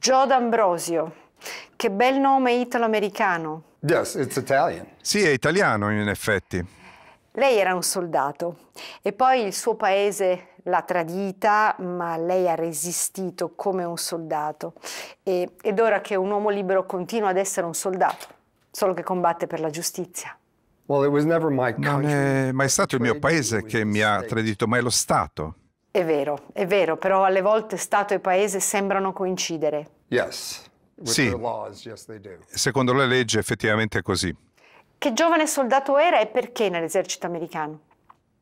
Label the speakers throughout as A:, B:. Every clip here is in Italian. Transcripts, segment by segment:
A: Joe D'Ambrosio. Che bel nome italo-americano.
B: Yes, it's Italian. Sì, è italiano in effetti.
A: Lei era un soldato e poi il suo paese l'ha tradita, ma lei ha resistito come un soldato. E, ed ora che un uomo libero continua ad essere un soldato, solo che combatte per la giustizia.
C: Non è mai stato il mio paese
B: che mi ha tradito, ma è lo Stato
A: è vero, è vero, però alle volte Stato e Paese sembrano coincidere.
B: Yes.
C: Sì, laws, yes
B: secondo le leggi effettivamente è così.
A: Che giovane soldato era e perché nell'esercito americano?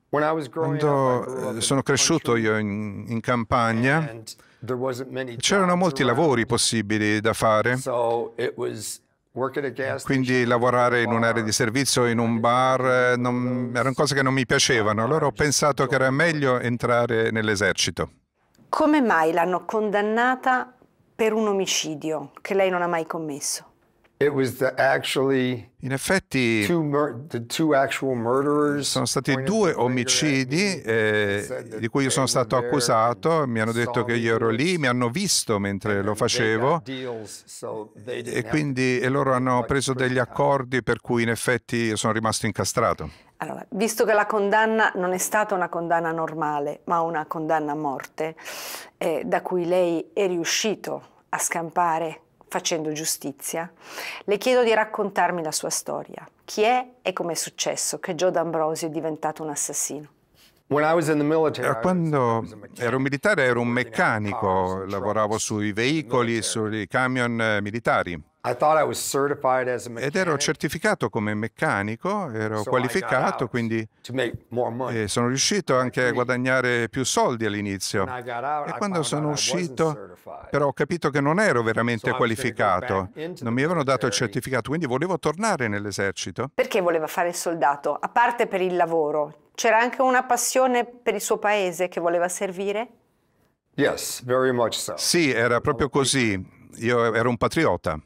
B: Quando eh, sono cresciuto io in, in campagna,
C: c'erano molti
B: lavori possibili da fare quindi lavorare in un'area di servizio, in un bar, eh, non, erano cose che non mi piacevano. Allora ho pensato che era meglio entrare nell'esercito.
A: Come mai l'hanno condannata per un omicidio che lei non ha mai commesso?
C: In effetti sono stati due
B: omicidi eh, di cui io sono stato accusato, mi hanno detto che io ero lì, mi hanno visto mentre lo facevo
C: e quindi
B: e loro hanno preso degli accordi per cui in effetti io sono rimasto incastrato.
A: Allora, visto che la condanna non è stata una condanna normale, ma una condanna a morte, eh, da cui lei è riuscito a scampare facendo giustizia, le chiedo di raccontarmi la sua storia. Chi è e com'è successo che Joe D'Ambrosio è diventato un assassino?
B: Eh, quando ero militare ero un meccanico, lavoravo sui veicoli, sui camion eh, militari. Ed ero certificato come meccanico, ero qualificato, quindi sono riuscito anche a guadagnare più soldi all'inizio. E quando sono uscito, però ho capito che non ero veramente qualificato. Non mi avevano dato il certificato, quindi volevo tornare nell'esercito.
A: Perché voleva fare il soldato? A parte per il lavoro, c'era anche una passione per il suo paese che voleva servire?
B: Sì, era proprio così. Io ero un patriota.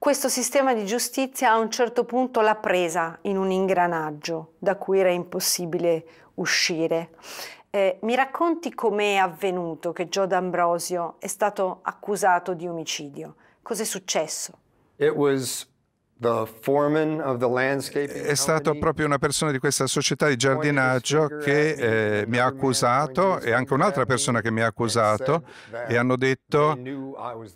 A: Questo sistema di giustizia a un certo punto l'ha presa in un ingranaggio da cui era impossibile uscire. Eh, mi racconti com'è avvenuto che Gio D'Ambrosio è stato accusato di omicidio? Cos'è successo?
C: It was è
B: stata proprio una persona di questa società di giardinaggio che eh, mi ha accusato e anche un'altra persona che mi ha accusato e hanno detto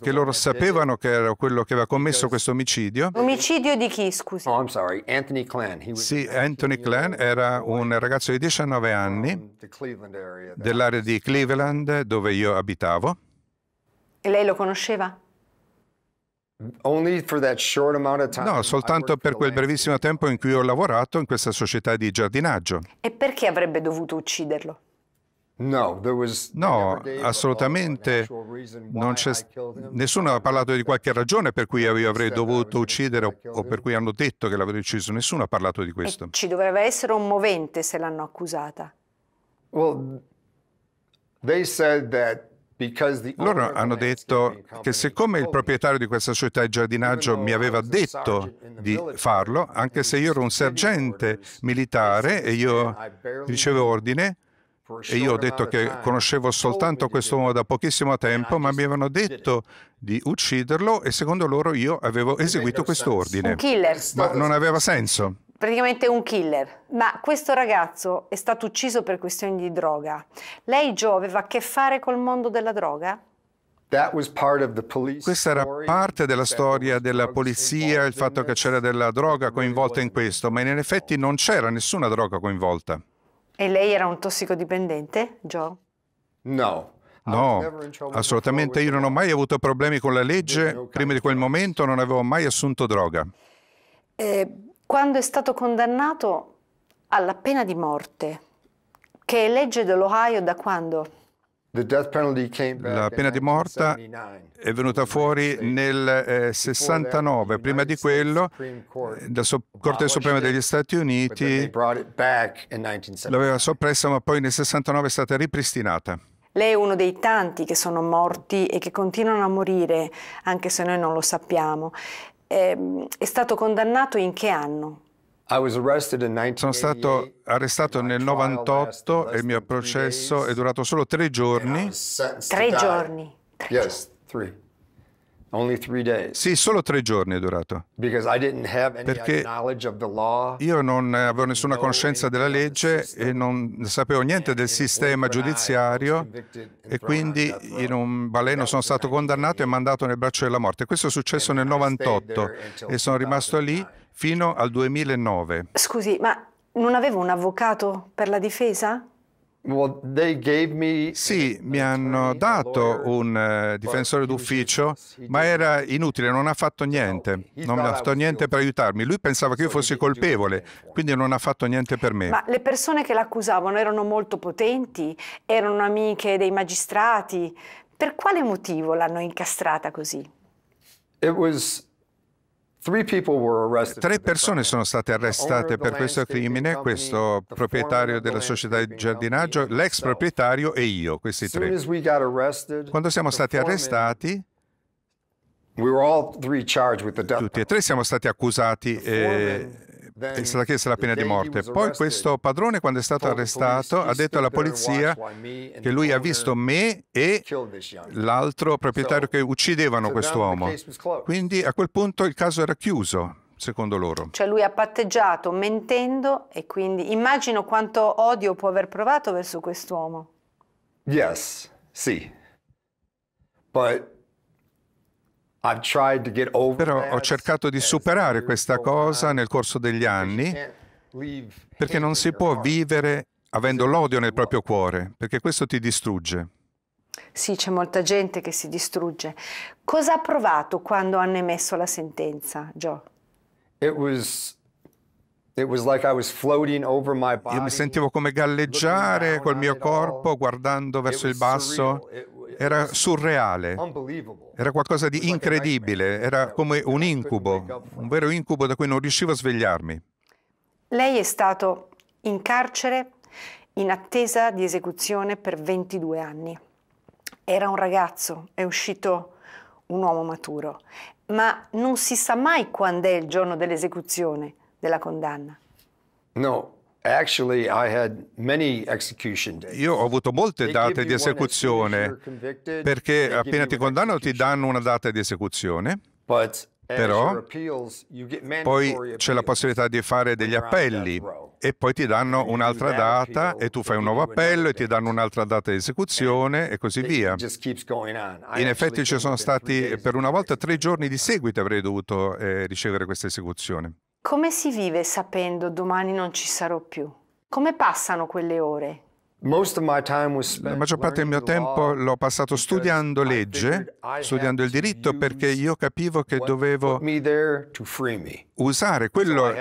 B: che loro sapevano che ero quello che aveva commesso questo omicidio.
A: Omicidio di
C: chi, scusi? Oh, I'm sorry, Anthony Clan.
B: Sì, Anthony Clan era un ragazzo di 19 anni dell'area di Cleveland dove io abitavo.
A: E lei lo conosceva?
B: No, soltanto per quel brevissimo tempo in cui ho lavorato in questa società di giardinaggio.
A: E perché avrebbe dovuto ucciderlo?
B: No, assolutamente non c'è, nessuno ha parlato di qualche ragione per cui io avrei dovuto uccidere o, per cui hanno detto che l'avrei ucciso, nessuno ha parlato di questo. E ci
A: dovrebbe essere un movente se l'hanno accusata.
C: Well, they said that
B: loro hanno detto che siccome il proprietario di questa società di giardinaggio mi aveva detto di farlo, anche se io ero un sergente militare e io ricevo ordine, e io ho detto che conoscevo soltanto questo uomo da pochissimo tempo, ma mi avevano detto di ucciderlo e secondo loro io avevo eseguito questo ordine. Ma non aveva senso
A: praticamente un killer. Ma questo ragazzo è stato ucciso per questioni di droga. Lei, Joe, aveva a che fare col mondo della droga?
B: Questa era parte della storia della polizia, il fatto che c'era della droga coinvolta in questo, ma in effetti non c'era nessuna droga coinvolta.
A: E lei era un tossicodipendente, Joe?
B: No. No, assolutamente io non ho mai avuto problemi con la legge, prima di quel momento non avevo mai assunto droga.
A: Eh, quando è stato condannato alla pena di morte, che è legge dell'Ohio da quando?
B: La pena di morte è venuta fuori nel 69, eh, prima di quello eh,
C: la Corte Suprema degli Stati Uniti l'aveva soppressa
B: ma poi nel 69 è stata ripristinata.
A: Lei è uno dei tanti che sono morti e che continuano a morire, anche se noi non lo sappiamo. Ehm, è stato condannato in che anno?
C: Sono
B: stato arrestato nel 1998 e il mio processo è durato solo tre giorni.
A: Tre giorni?
C: Tre giorni. Sì, solo tre giorni è durato. Perché
B: io non avevo nessuna conoscenza della legge e non sapevo niente del sistema giudiziario e quindi in un baleno sono stato condannato e mandato nel braccio della morte. Questo è successo nel 98 e sono rimasto lì fino al 2009.
A: Scusi, ma non avevo un avvocato per la difesa?
B: Sì, mi hanno dato un eh, difensore d'ufficio, ma era inutile, non ha fatto niente, non ha fatto niente per aiutarmi. Lui pensava che io fossi colpevole, quindi non ha fatto niente per me. Ma
A: le persone che l'accusavano erano molto potenti, erano amiche dei magistrati. Per quale motivo l'hanno incastrata così?
C: It was
B: Tre persone sono state arrestate per questo crimine, questo proprietario della società di giardinaggio, l'ex proprietario e io, questi tre.
C: Quando siamo stati arrestati,
B: tutti e tre siamo stati accusati eh, è stata chiesta la pena di morte. Poi questo padrone, quando è stato arrestato, ha detto alla polizia che lui ha visto me e l'altro proprietario che uccidevano quest'uomo. Quindi a quel punto il caso era chiuso secondo
C: loro.
A: Cioè lui ha patteggiato mentendo e quindi immagino quanto odio può aver provato verso quest'uomo.
C: Yes, sì. But
B: però ho cercato di superare questa cosa nel corso degli anni perché non si può vivere avendo l'odio nel proprio cuore, perché questo ti distrugge.
A: Sì, c'è molta gente che si distrugge. Cosa ha provato quando hanno emesso la sentenza, Joe? Io
C: mi
B: sentivo come galleggiare col mio corpo guardando verso il basso era surreale, era qualcosa di incredibile, era come un incubo, un vero incubo da cui non riuscivo a svegliarmi.
A: Lei è stato in carcere in attesa di esecuzione per 22 anni. Era un ragazzo, è uscito un uomo maturo, ma non si sa mai quando è il giorno dell'esecuzione della condanna.
C: No, io ho avuto molte date di esecuzione perché appena ti condannano
B: ti danno una data di esecuzione, però
C: poi c'è la possibilità di fare degli appelli
B: e poi ti danno un'altra data e tu fai un nuovo appello e ti danno un'altra data di esecuzione e così via.
C: In effetti
B: ci sono stati per una volta tre giorni di seguito avrei dovuto eh, ricevere questa esecuzione.
A: Come si vive sapendo domani non ci sarò più? Come passano quelle ore?
B: La maggior parte del mio tempo l'ho passato studiando legge, studiando il diritto, perché io capivo che dovevo
C: usare quello,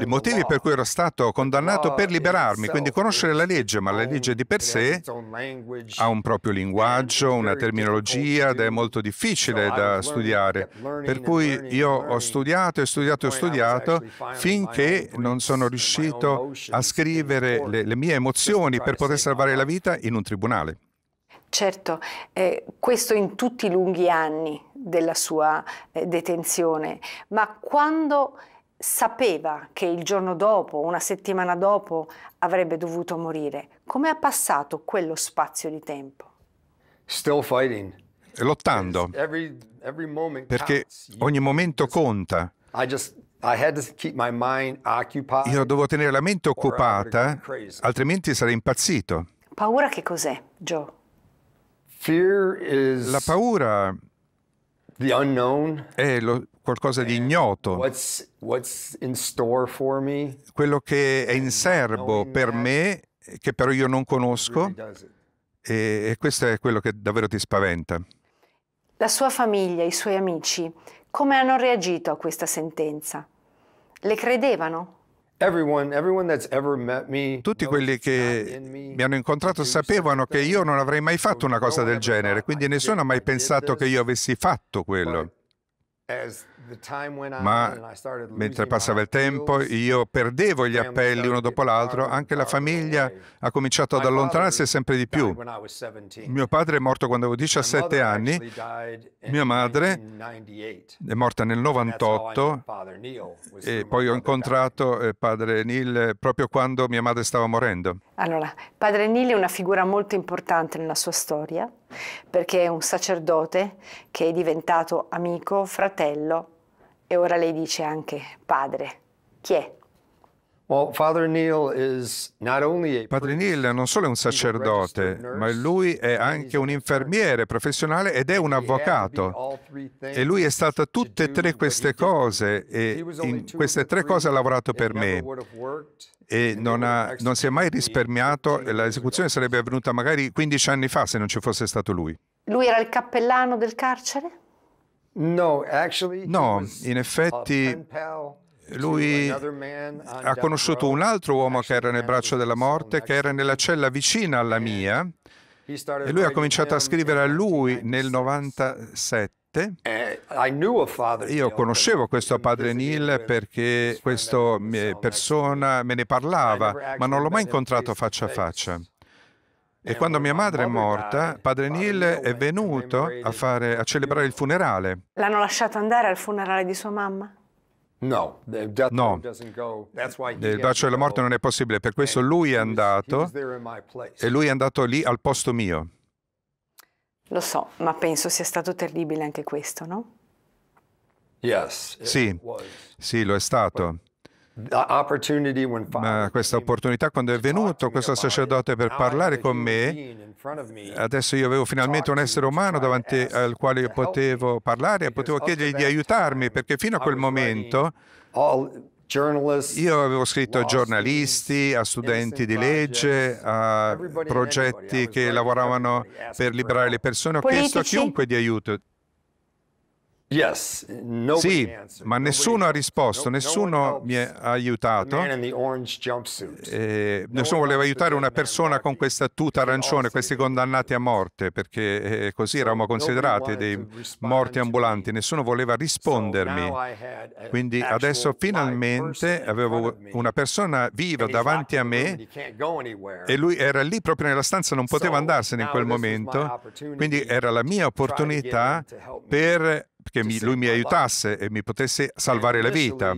C: i motivi
B: per cui ero stato condannato per liberarmi, quindi conoscere la legge, ma la legge di per sé ha un proprio linguaggio, una terminologia ed è molto difficile da studiare, per cui io ho studiato e studiato e studiato finché non sono riuscito a scrivere le, le mie emozioni per poter salvare la vita in un tribunale.
A: Certo, eh, questo in tutti i lunghi anni della sua eh, detenzione, ma quando sapeva che il giorno dopo, una settimana dopo, avrebbe dovuto morire, come ha passato quello spazio di tempo?
C: Still fighting. Lottando, perché ogni
B: momento conta.
C: Io devo tenere la mente occupata,
B: altrimenti sarei impazzito.
A: Paura che cos'è, Joe?
B: La paura è lo, qualcosa di ignoto. Quello che è in serbo per me, che però io non conosco, e questo è quello che davvero ti spaventa.
A: La sua famiglia, i suoi amici, come hanno reagito a questa sentenza? Le credevano?
C: Tutti quelli che mi
B: hanno incontrato sapevano che io non avrei mai fatto una cosa del genere, quindi nessuno ha mai pensato che io avessi fatto quello
C: ma mentre passava il tempo io perdevo gli appelli uno dopo l'altro, anche la
B: famiglia ha cominciato ad allontanarsi sempre di più. Mio padre è morto quando avevo 17 anni, mia madre è morta nel 98 e poi ho incontrato eh, padre Neil eh, proprio quando mia madre stava morendo.
A: Allora, padre Neil è una figura molto importante nella sua storia perché è un sacerdote che è diventato amico, fratello e ora lei dice anche padre.
C: Chi è? Padre Neil non
B: solo è un sacerdote, ma lui è anche un infermiere professionale ed è un avvocato. E lui è stato tutte e tre queste cose e in queste tre cose ha lavorato per me. E non, ha, non si è mai risparmiato e l'esecuzione sarebbe avvenuta magari 15 anni fa se non ci fosse stato lui.
A: Lui era il cappellano del carcere? No,
B: in uh, effetti
C: lui ha conosciuto
B: un altro uomo che era nel braccio della morte, che era nella cella vicina alla mia, e lui ha cominciato a scrivere a lui nel 97. Eh, Io conoscevo questo padre Neil perché questa eh, persona me ne parlava, ma non l'ho mai incontrato faccia a faccia. E quando mia madre è morta, padre Neil è venuto a, fare, a celebrare il funerale.
A: L'hanno lasciato andare al funerale di sua mamma?
B: No, il bacio della morte non è possibile, per questo lui è andato e lui è andato lì al posto mio.
A: Lo so, ma penso sia stato terribile anche questo, no?
C: Sì,
B: sì, lo è stato. Ma questa opportunità quando è venuto questo sacerdote per parlare con me, adesso io avevo finalmente un essere umano davanti al quale io potevo parlare e potevo chiedergli di aiutarmi perché fino a quel momento
C: io
B: avevo scritto a giornalisti, a studenti di legge, a progetti che lavoravano per liberare le persone, ho chiesto a chiunque di aiuto, sì, ma nessuno ha risposto, nessuno mi ha aiutato. Eh, nessuno voleva aiutare una persona con questa tuta arancione, questi condannati a morte, perché eh, così eravamo considerati dei morti ambulanti. Nessuno voleva rispondermi.
C: Quindi adesso
B: finalmente avevo una persona viva davanti a me e lui era lì proprio nella stanza, non poteva andarsene in quel momento. Quindi era la mia opportunità per che mi, lui mi aiutasse e mi potesse eh, salvare la vita.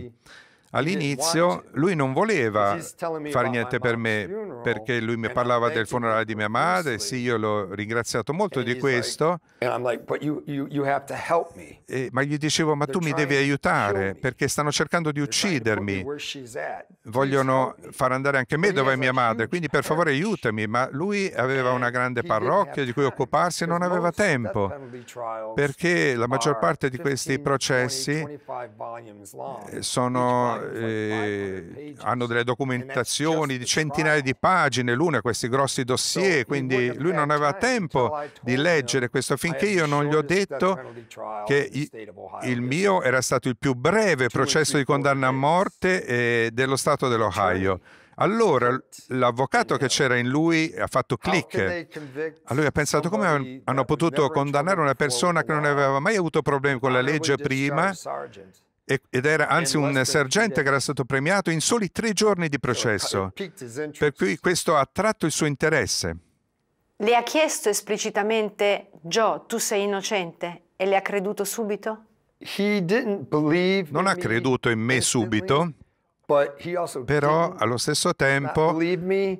B: All'inizio lui non voleva fare niente per me perché lui mi parlava del funerale di mia madre, sì, io l'ho ringraziato molto di questo, e, ma gli dicevo ma tu mi devi aiutare perché stanno cercando di uccidermi, vogliono far andare anche me dove è mia madre, quindi per favore aiutami, ma lui aveva una grande parrocchia di cui occuparsi e non aveva tempo perché la maggior parte di questi processi sono eh, hanno delle documentazioni di centinaia di pagine l'una, questi grossi dossier, quindi lui non aveva tempo di leggere questo finché io non gli ho detto che il mio era stato il più breve processo di condanna a morte eh, dello Stato dell'Ohio. Allora l'avvocato che c'era in lui ha fatto click. A lui ha pensato come hanno potuto condannare una persona che non aveva mai avuto problemi con la legge prima ed era anzi un sergente che era stato premiato in soli tre giorni di processo, oh, per cui questo ha attratto il suo interesse.
A: Le ha chiesto esplicitamente, Joe, tu sei innocente, e le ha creduto subito?
B: Non ha creduto in me subito, però allo stesso tempo lui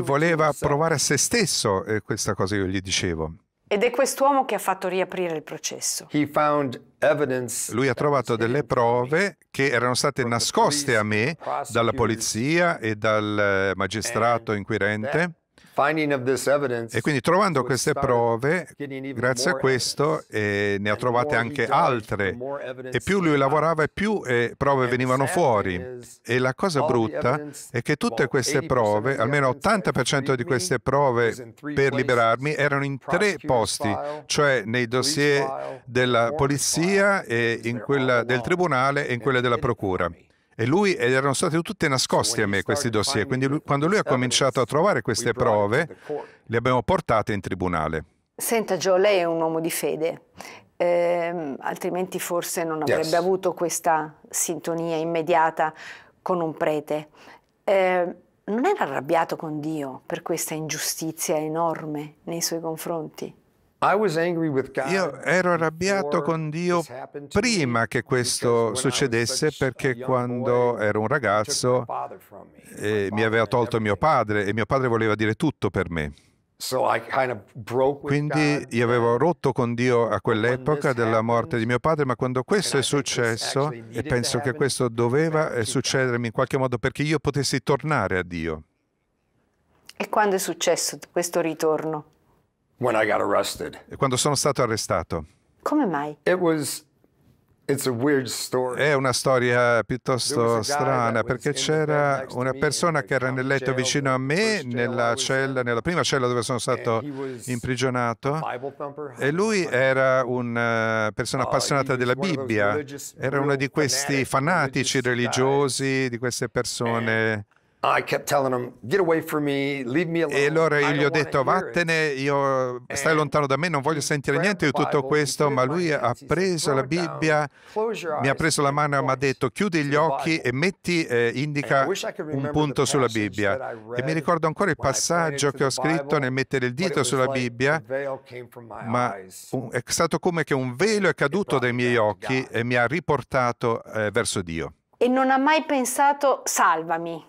B: voleva provare a se stesso eh, questa cosa che io gli dicevo.
A: Ed è quest'uomo che ha fatto riaprire il processo.
B: Lui ha trovato delle prove che erano state nascoste a me dalla polizia e dal eh, magistrato inquirente.
C: E quindi trovando queste prove, grazie a questo,
B: eh, ne ha trovate anche altre. E più lui lavorava, più eh, prove venivano fuori. E la cosa brutta è che tutte queste prove, almeno 80% di queste prove per liberarmi, erano in tre posti, cioè nei dossier della polizia, e in quella del tribunale e in quella della procura. E lui erano stati tutti nascosti a me questi dossier, quindi lui, quando lui ha cominciato a trovare queste prove, le abbiamo portate in tribunale.
A: Senta Joe, lei è un uomo di fede, eh, altrimenti forse non avrebbe yes. avuto questa sintonia immediata con un prete. Eh, non era arrabbiato con Dio per questa ingiustizia enorme nei suoi confronti?
C: Io ero
B: arrabbiato con Dio prima che questo succedesse perché quando ero un ragazzo eh, mi aveva tolto mio padre e mio padre voleva dire tutto per me.
C: Quindi
B: io avevo rotto con Dio a quell'epoca della morte di mio padre, ma quando questo è successo, e penso che questo doveva succedermi in qualche modo perché io potessi tornare a Dio.
A: E quando è successo questo ritorno?
C: when I got arrested.
B: Quando sono stato arrestato.
A: Come mai? It was
C: è
B: una storia piuttosto strana perché c'era una persona che era nel letto vicino a me nella, cella, nella prima cella dove sono stato imprigionato e lui era una eh, persona uh, appassionata della Bibbia, era uno di questi fanatici religiosi, di queste persone e allora io gli ho detto vattene, io stai lontano da me, non voglio sentire niente di tutto questo, ma lui ha preso la Bibbia, mi ha preso la mano e mi ha detto chiudi gli occhi e metti, eh, indica un punto sulla Bibbia. E mi ricordo ancora il passaggio che ho scritto nel mettere il dito sulla Bibbia, ma è stato come che un velo è caduto dai miei occhi e mi ha riportato eh, verso Dio.
A: E non ha mai pensato salvami.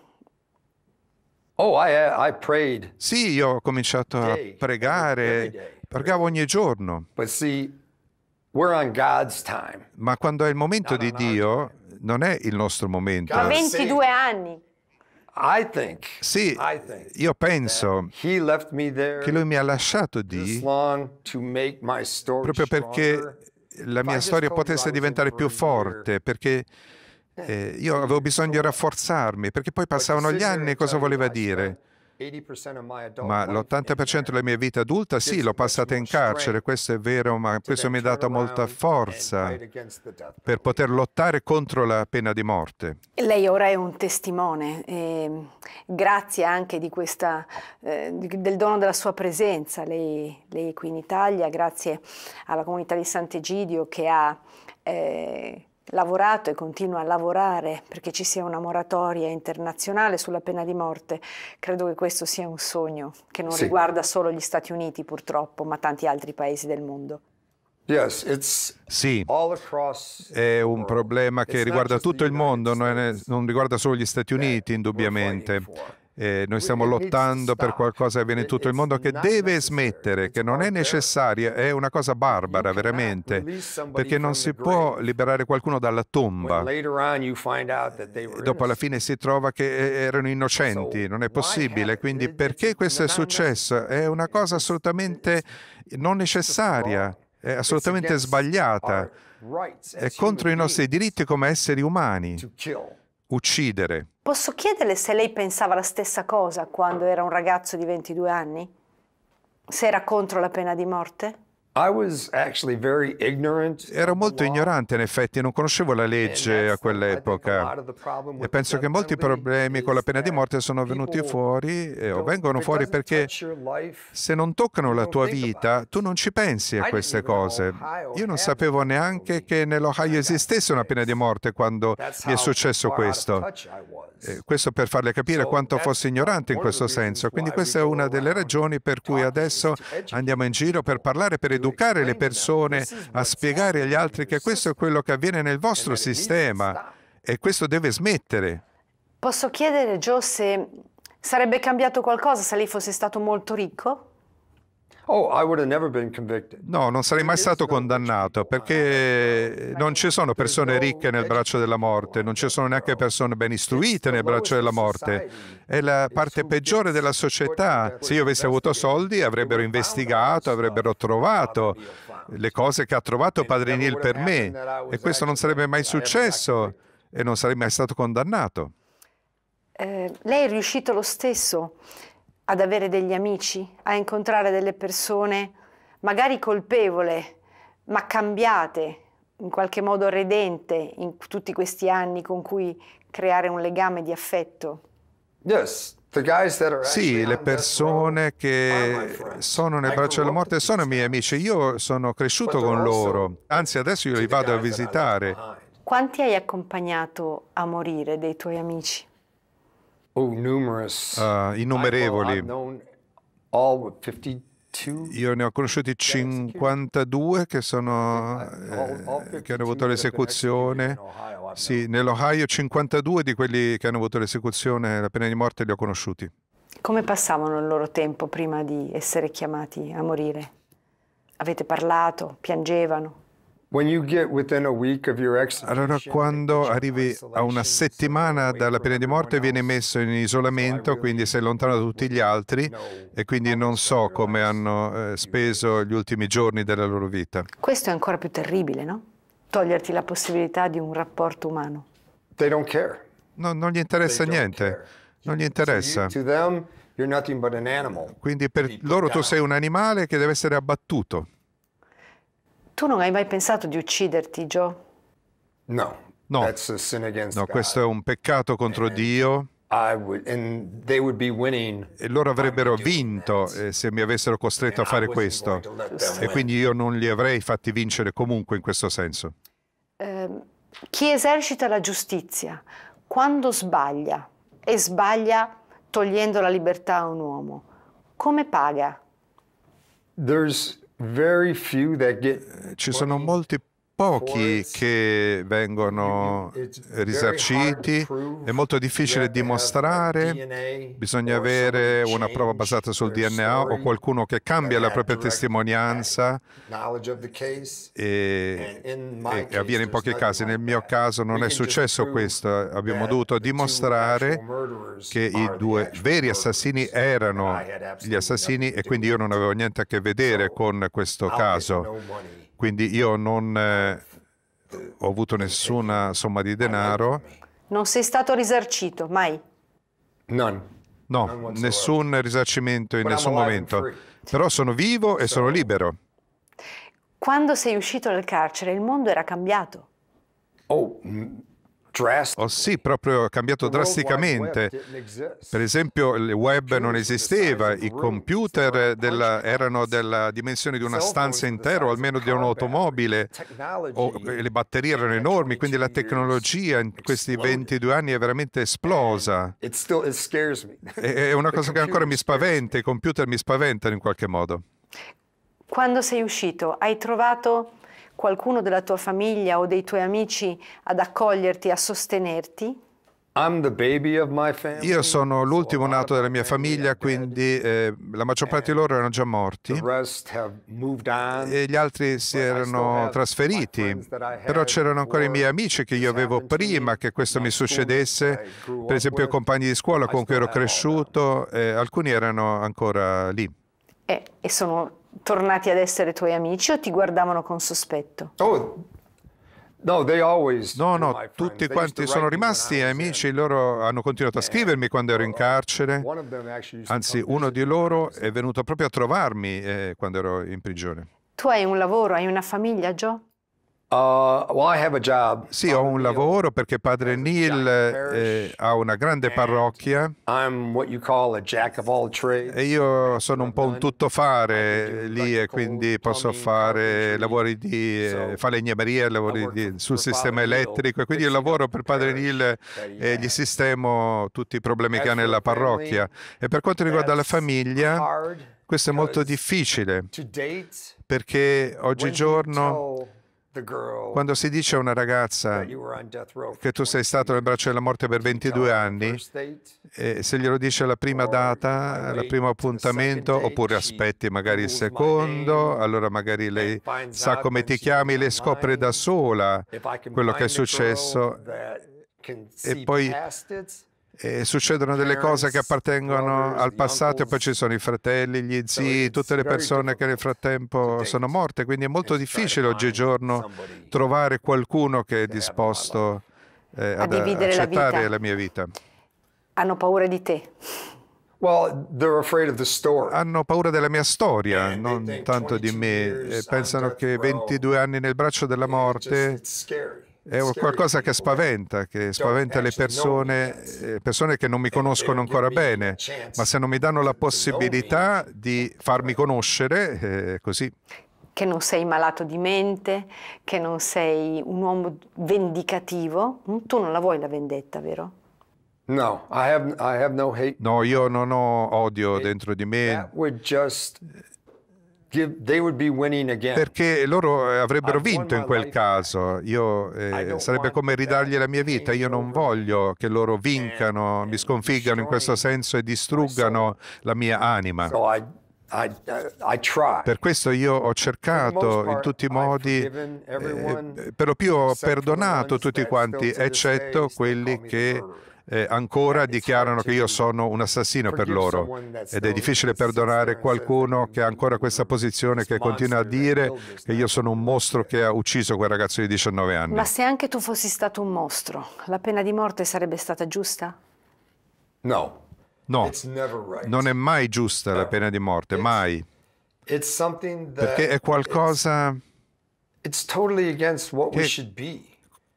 C: Oh, sì,
B: io ho cominciato a pregare, pregavo ogni giorno. Ma quando è il momento di Dio, non è il nostro momento.
C: A 22 anni. Sì,
B: io penso
C: che lui
B: mi ha lasciato di
C: proprio perché
B: la mia storia potesse diventare più forte, perché eh, io avevo bisogno di rafforzarmi perché poi passavano gli anni e cosa voleva dire?
C: Ma
B: l'80% della mia vita adulta sì, l'ho passata in carcere, questo è vero, ma questo mi ha dato molta forza per poter lottare contro la pena di morte.
A: Lei ora è un testimone, e ehm, grazie anche questa, eh, del dono della sua presenza, lei, lei, qui in Italia, grazie alla comunità di Sant'Egidio che ha... Eh, lavorato e continua a lavorare perché ci sia una moratoria internazionale sulla pena di morte, credo che questo sia un sogno che non sì. riguarda solo gli Stati Uniti purtroppo, ma tanti altri paesi del mondo.
B: Sì, è un problema che riguarda tutto il mondo, non riguarda solo gli Stati Uniti, indubbiamente eh, noi stiamo lottando per qualcosa che avviene in tutto il mondo che deve smettere, che non è eh. necessaria, è una cosa barbara veramente, perché non si può liberare qualcuno dalla tomba. Dopo alla fine si trova che eh, erano innocenti, non è possibile, quindi perché questo è successo? È una cosa assolutamente non necessaria, è assolutamente sbagliata, è contro i nostri diritti come esseri umani
C: uccidere.
A: Posso chiederle se lei pensava la stessa cosa quando era un ragazzo di 22 anni? Se era contro la pena di morte?
C: Ero molto
B: ignorante, in effetti, non conoscevo la legge a quell'epoca e penso che molti problemi con la pena di morte sono venuti fuori eh, o vengono fuori perché se non toccano la tua vita, tu non ci pensi a queste cose. Io non sapevo neanche che nell'Ohio esistesse una pena di morte quando mi è successo questo. Eh, questo per farle capire quanto fossi ignorante in questo senso. Quindi questa è una delle ragioni per cui adesso andiamo in giro per parlare per i educare le persone a spiegare agli altri che questo è quello che avviene nel vostro sistema e questo deve smettere.
A: Posso chiedere, Joe, se sarebbe cambiato qualcosa se lei fosse stato molto ricco?
C: Oh,
B: no, non sarei mai stato condannato perché non ci sono persone ricche nel braccio della morte, non ci sono neanche persone ben istruite nel braccio della morte. È la parte peggiore della società. Se io avessi avuto soldi avrebbero investigato, avrebbero trovato le cose che ha trovato Padre Neil per me e questo non sarebbe mai successo e non sarei mai stato condannato.
A: Eh, lei è riuscito lo stesso ad avere degli amici, a incontrare delle persone magari colpevole, ma cambiate, in qualche modo redente in tutti questi anni con cui creare un legame di affetto.
B: Yes. Sì, le persone che sono nel ecco braccio della morte sono miei amici, io sono cresciuto con loro, anzi adesso io li vado a visitare.
A: Quanti hai accompagnato a morire dei tuoi amici?
B: Oh, uh, innumerevoli. Io ne ho conosciuti 52 che, sono, eh, che hanno avuto l'esecuzione. Sì, nell'Ohio 52 di quelli che hanno avuto l'esecuzione, la pena di morte, li ho conosciuti.
A: Come passavano il loro tempo prima di essere chiamati a morire? Avete parlato? Piangevano?
C: Allora quando
B: arrivi a una settimana dalla pena di morte viene messo in isolamento, quindi sei lontano da tutti gli altri e quindi non so come hanno eh, speso gli ultimi giorni della loro vita.
A: Questo è ancora più terribile, no? Toglierti la possibilità di un rapporto umano. No,
B: non gli interessa niente, non gli interessa. Quindi per loro tu sei un animale che deve essere abbattuto.
A: Tu non hai mai pensato di ucciderti, Joe?
B: No. No, no questo è un peccato contro Dio. E loro avrebbero vinto eh, se mi avessero costretto a fare questo. E quindi io non li avrei fatti vincere comunque in questo senso.
A: Eh, chi esercita la giustizia, quando sbaglia, e sbaglia togliendo la libertà a un uomo, come paga?
C: There's ci sono
B: molti pochi che vengono risarciti, è molto difficile dimostrare, bisogna avere una prova basata sul DNA o qualcuno che cambia la propria testimonianza e, e avviene in pochi casi. Nel mio caso non è successo questo, abbiamo dovuto dimostrare che i due veri assassini erano gli assassini e quindi io non avevo niente a che vedere con questo caso quindi io non eh, ho avuto nessuna somma di denaro.
A: Non sei stato risarcito, mai?
B: None. No, nessun risarcimento in nessun momento. Però sono vivo e sono libero.
A: Quando sei uscito dal carcere il mondo era cambiato.
B: Oh, Oh sì, proprio cambiato drasticamente. Per esempio il web non esisteva, i computer della, erano della dimensione di una stanza intera o almeno di un'automobile, o, le batterie erano enormi, quindi la tecnologia in questi 22 anni è veramente esplosa.
C: È una cosa
B: che ancora mi spaventa, i computer mi spaventano in qualche modo.
A: Quando sei uscito hai trovato qualcuno della tua famiglia o dei tuoi amici ad accoglierti, a sostenerti?
B: Io sono l'ultimo nato della mia famiglia, quindi eh, la maggior parte di loro erano già morti e gli altri si erano trasferiti, però c'erano ancora i miei amici che io avevo prima che questo mi succedesse, per esempio i compagni di scuola con cui ero cresciuto, eh, alcuni erano ancora lì.
A: Eh, e sono tornati ad essere tuoi amici o ti guardavano con sospetto? Oh.
B: No, no, tutti quanti sono rimasti amici, loro hanno continuato a scrivermi quando ero in carcere, anzi uno di loro è venuto proprio a trovarmi eh, quando ero in prigione.
A: Tu hai un lavoro, hai una famiglia, Joe?
B: Uh, sì, ho un lavoro perché padre Neil eh, ha una grande parrocchia e io sono un po' un tuttofare lì e quindi posso fare lavori di eh, falegnameria, lavori di, sul sistema elettrico e quindi io lavoro per padre Neil e gli sistemo tutti i problemi che ha nella parrocchia. E per quanto riguarda la famiglia,
C: questo è molto difficile
B: perché oggigiorno quando si dice a una ragazza che tu sei stato nel braccio della morte per 22 anni, se glielo dice alla prima data, al primo appuntamento, oppure aspetti magari il secondo, allora magari lei sa come ti chiami, lei scopre da sola quello che è successo
C: e poi e succedono delle cose che appartengono al passato e poi ci sono i
B: fratelli, gli zii, tutte le persone che nel frattempo sono morte, quindi è molto difficile oggigiorno trovare qualcuno che è disposto eh, ad accettare la, mia vita.
A: Hanno paura di te. Well,
C: they're afraid of the story.
B: Hanno paura della mia storia, And non tanto di me. Pensano che 22 anni nel braccio della morte è qualcosa che eh. spaventa, che spaventa eh, le persone, eh, persone che non mi conoscono ancora bene, ma se non mi danno la possibilità di farmi conoscere, è così
A: che non sei malato di mente, che non sei un uomo vendicativo. Hm? Tu non la vuoi la vendetta, vero?
B: No, I have, I have no, no, io non ho odio dentro di me. That
C: would just
B: perché loro eh, avrebbero vinto in quel caso. Io, eh, sarebbe come ridargli la mia vita. Io non voglio che loro vincano, mi sconfiggano in questo senso e distruggano la mia anima. Per questo io ho cercato in tutti i modi, eh,
C: per lo più ho perdonato tutti quanti, eccetto quelli
B: che eh, ancora dichiarano che io sono un assassino per loro ed è difficile perdonare qualcuno che ha ancora questa posizione, che continua a dire che io sono un mostro che ha ucciso quel ragazzo di 19 anni. Ma
A: se anche tu fossi stato un mostro, la pena di morte sarebbe stata giusta?
B: No. No, non è mai giusta la pena di morte, mai.
C: Perché è
B: qualcosa
C: che è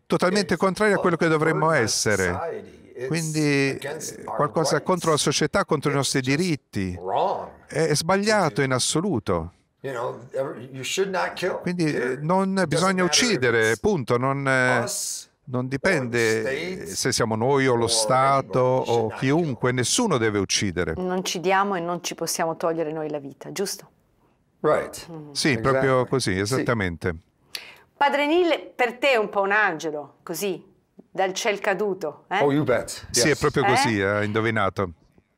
B: totalmente contrario a quello che dovremmo essere quindi eh, qualcosa contro la società, contro i nostri diritti. È sbagliato in assoluto.
C: Quindi eh,
B: non bisogna uccidere, punto. Non, eh, non dipende se siamo noi o lo Stato o chiunque, nessuno deve uccidere.
A: Non ci diamo e non ci possiamo togliere noi la vita, giusto? Right. Mm. Sì, proprio così,
B: esattamente. Sì.
A: Padre Nil, per te è un po' un angelo, così, dal ciel caduto. Eh? Oh, you bet. Yes. Sì, è proprio così,
B: ha eh? eh? indovinato.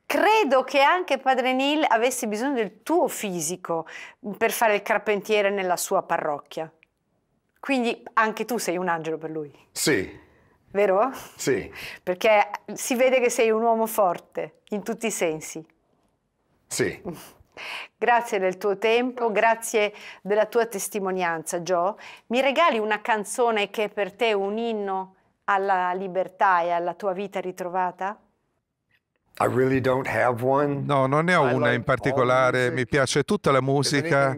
A: Credo che anche padre Neil avesse bisogno del tuo fisico per fare il carpentiere nella sua parrocchia. Quindi anche tu sei un angelo per lui. Sì. Vero? Sì. Perché si vede che sei un uomo forte in tutti i sensi. Sì. Grazie del tuo tempo, grazie della tua testimonianza, Gio. Mi regali una canzone che è per te un inno alla libertà e alla tua vita ritrovata?
B: Really no, non ne ho I una like in particolare, mi piace tutta la musica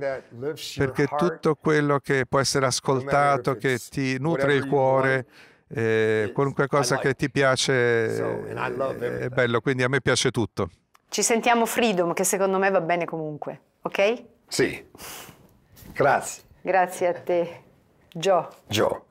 B: perché heart, tutto quello che può essere ascoltato, che ti nutre il cuore, eh, qualunque cosa like. che ti piace so, eh, è bello, quindi a me piace tutto.
A: Ci sentiamo Freedom, che secondo me va bene comunque, ok?
C: Sì, grazie.
A: Grazie a te. Joe.
C: Gio.